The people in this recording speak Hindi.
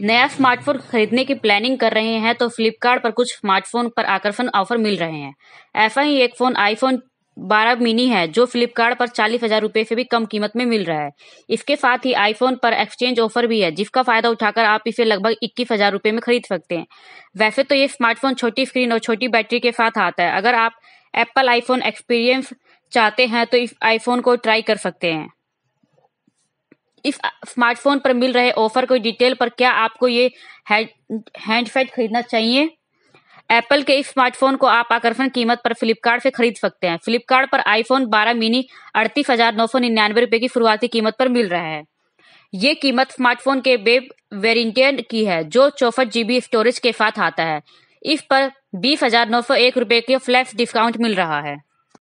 नया स्मार्टफोन खरीदने की प्लानिंग कर रहे हैं तो फ्लिपकार्ट पर कुछ स्मार्टफोन पर आकर्षण ऑफर मिल रहे हैं ऐसा ही एक फोन आईफोन 12 मिनी है जो फ्लिपकार्ट पर चालीस हजार रुपये से भी कम कीमत में मिल रहा है इसके साथ ही आईफोन पर एक्सचेंज ऑफर भी है जिसका फायदा उठाकर आप इसे लगभग इक्कीस हजार रुपये में खरीद सकते हैं वैसे तो ये स्मार्टफोन छोटी स्क्रीन और छोटी बैटरी के साथ आता है अगर आप एप्पल आईफोन एक्सपीरियंस चाहते हैं तो इस आईफोन को ट्राई कर सकते हैं इस स्मार्टफोन पर मिल रहे ऑफर को डिटेल पर क्या आपको ये हैंडसेट खरीदना चाहिए एप्पल के इस स्मार्टफोन को आप आकर्षण कीमत पर फ्लिपकार्ट से खरीद सकते हैं फ्लिपकार्ट पर आईफोन 12 मिनी अड़तीस हजार नौ सौ निन्यानवे रूपए की शुरुआती कीमत पर मिल रहा है ये कीमत स्मार्टफोन के वेब वेरियंट की है जो चौसठ जीबी स्टोरेज के साथ आता है इस पर बीस हजार नौ सौ एक रूपए के फ्लैश डिस्काउंट मिल रहा है